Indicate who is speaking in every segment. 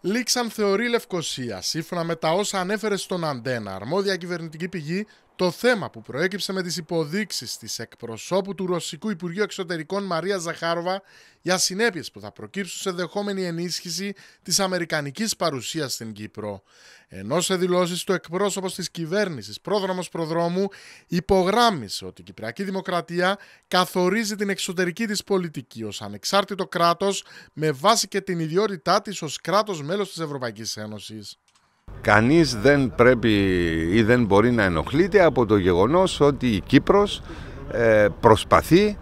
Speaker 1: λήξαν θεωρεί Λευκοσία. Σύμφωνα με τα όσα ανέφερε στον Αντένα, αρμόδια κυβερνητική πηγή το θέμα που προέκυψε με τις υποδείξεις της εκπροσώπου του Ρωσικού Υπουργείου Εξωτερικών Μαρία Ζαχάροβα για συνέπειες που θα προκύψουν σε δεχόμενη ενίσχυση της αμερικανικής παρουσίας στην Κύπρο. Ενώ σε δηλώσεις του εκπρόσωπος της κυβέρνησης πρόδρομος προδρόμου υπογράμμισε ότι η Κυπριακή Δημοκρατία καθορίζει την εξωτερική της πολιτική ως ανεξάρτητο κράτος με βάση και την ιδιότητά της ως κράτος μέλος της Ευρωπαϊκής Ένωσης.
Speaker 2: Κανείς δεν πρέπει ή δεν μπορεί να ενοχλείται από το γεγονός ότι η Κύπρος ε, προσπαθεί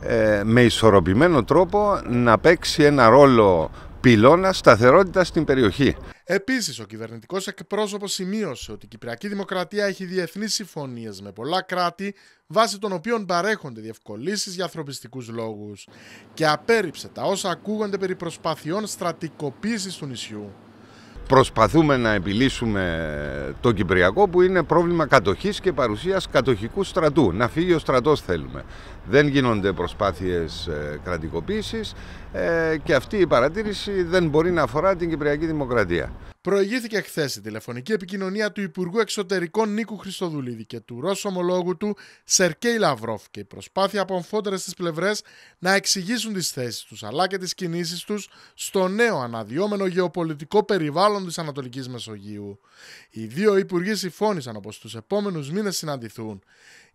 Speaker 2: ε, με ισορροπημένο τρόπο να παίξει ένα ρόλο πυλώνας σταθερότητας στην περιοχή.
Speaker 1: Επίσης, ο κυβερνητικός εκπρόσωπος σημείωσε ότι η Κυπριακή Δημοκρατία έχει διεθνείς συμφωνίες με πολλά κράτη, βάσει των οποίων παρέχονται διευκολύνσεις για ανθρωπιστικούς λόγους, και απέρριψε τα όσα ακούγονται περί προσπαθειών στρατικοποίησης του νησιού
Speaker 2: προσπαθούμε να επιλύσουμε το Κυπριακό που είναι πρόβλημα κατοχής και παρουσίας κατοχικού στρατού. Να φύγει ο στρατός θέλουμε. Δεν γίνονται προσπάθειες ε, κρατικοποίησης ε, και αυτή η παρατήρηση δεν μπορεί να αφορά την Κυπριακή Δημοκρατία.
Speaker 1: Προηγήθηκε χθες η τηλεφωνική επικοινωνία του Υπουργού Εξωτερικών Νίκου Χριστοδουλίδη και του Ρώσου ομολόγου του Σερκέη Λαυρόφ και η προσπάθεια από αμφότερες τι πλευρές να εξηγήσουν τις θέσεις τους αλλά και τις κινήσεις τους στο νέο αναδυόμενο γεωπολιτικό περιβάλλον της Ανατολικής Μεσογείου. Οι δύο Υπουργοί συμφώνησαν πω στου επόμενους μήνες συναντηθούν.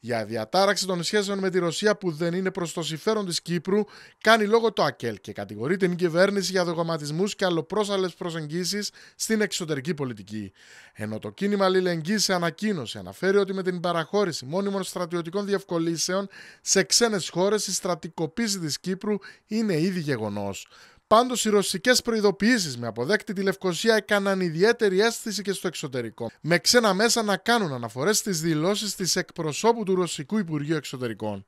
Speaker 1: Για διατάραξη των σχέσεων με τη Ρωσία που δεν είναι προς το συμφέρον της Κύπρου, κάνει λόγο το ΑΚΕΛ και κατηγορεί την κυβέρνηση για δογματισμούς και αλλοπρόσαλες προσεγγίσεις στην εξωτερική πολιτική. Ενώ το κίνημα αλληλεγγύης σε ανακοίνωση αναφέρει ότι με την παραχώρηση μόνιμων στρατιωτικών διευκολύσεων σε ξένες χώρες η στρατικοποίηση της Κύπρου είναι ήδη γεγονός. Πάντως, οι ρωσικές προειδοποιήσεις με αποδέκτη τη Λευκοσία έκαναν ιδιαίτερη αίσθηση και στο εξωτερικό, με ξένα μέσα να κάνουν αναφορές στις δηλώσεις της εκπροσώπου του Ρωσικού Υπουργείου Εξωτερικών.